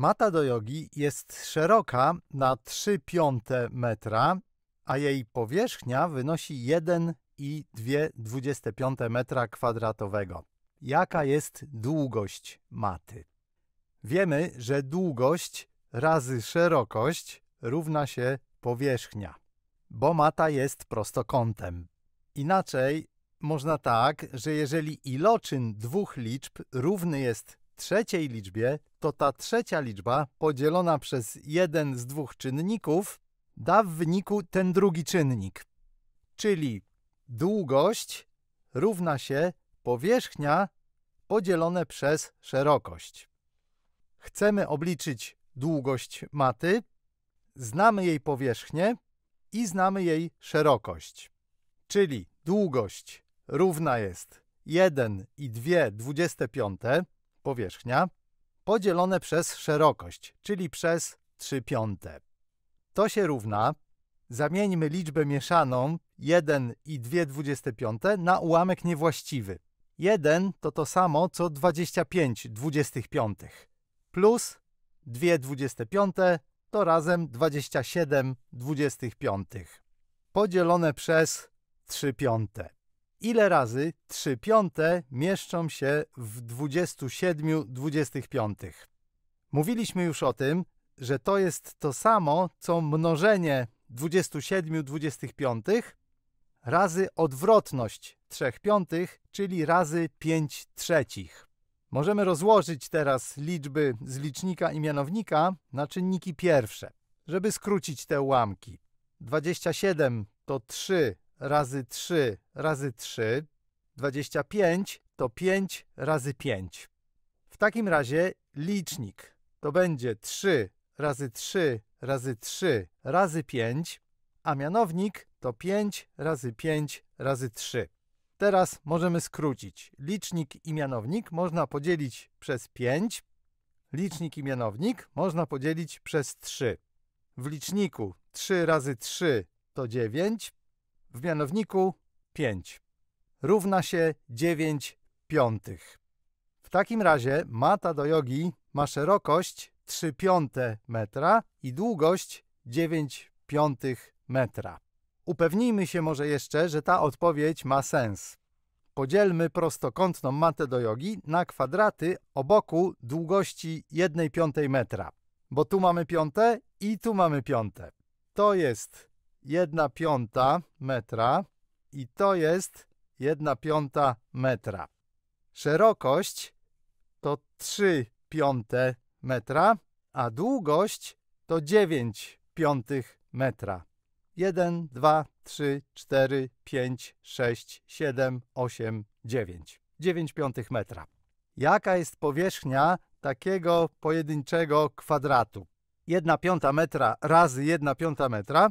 Mata do jogi jest szeroka na 3 piąte metra, a jej powierzchnia wynosi 1,225 metra kwadratowego. Jaka jest długość maty? Wiemy, że długość razy szerokość równa się powierzchnia, bo mata jest prostokątem. Inaczej można tak, że jeżeli iloczyn dwóch liczb równy jest trzeciej liczbie, to ta trzecia liczba podzielona przez jeden z dwóch czynników da w wyniku ten drugi czynnik. Czyli długość równa się powierzchnia podzielone przez szerokość. Chcemy obliczyć długość maty, znamy jej powierzchnię i znamy jej szerokość. Czyli długość równa jest 1 i 2 dwudzieste powierzchnia, podzielone przez szerokość, czyli przez 3 piąte. To się równa, zamieńmy liczbę mieszaną 1 i 2 25 na ułamek niewłaściwy. 1 to to samo co 25 25, plus 2 25 to razem 27 25, podzielone przez 3 piąte ile razy 3 piąte mieszczą się w 27 25. Mówiliśmy już o tym, że to jest to samo, co mnożenie 27 25 razy odwrotność 3 piątych, czyli razy 5 trzecich. Możemy rozłożyć teraz liczby z licznika i mianownika na czynniki pierwsze, żeby skrócić te ułamki. 27 to 3 razy 3 razy 3, 25 to 5 razy 5. W takim razie licznik to będzie 3 razy 3 razy 3 razy 5, a mianownik to 5 razy 5 razy 3. Teraz możemy skrócić. Licznik i mianownik można podzielić przez 5. Licznik i mianownik można podzielić przez 3. W liczniku 3 razy 3 to 9, w mianowniku 5 równa się 9 piątych. W takim razie mata do jogi ma szerokość 3 piąte metra i długość 9 piątych metra. Upewnijmy się może jeszcze, że ta odpowiedź ma sens. Podzielmy prostokątną matę do jogi na kwadraty o boku długości 1 piątej metra, bo tu mamy piąte i tu mamy piąte. To jest 1 piąta metra i to jest 1 piąta metra. Szerokość to 3 piąte metra, a długość to 9 piątych metra. 1, 2, 3, 4, 5, 6, 7, 8, 9. 9 piątych metra. Jaka jest powierzchnia takiego pojedynczego kwadratu? 1 piąta metra razy 1 piąta metra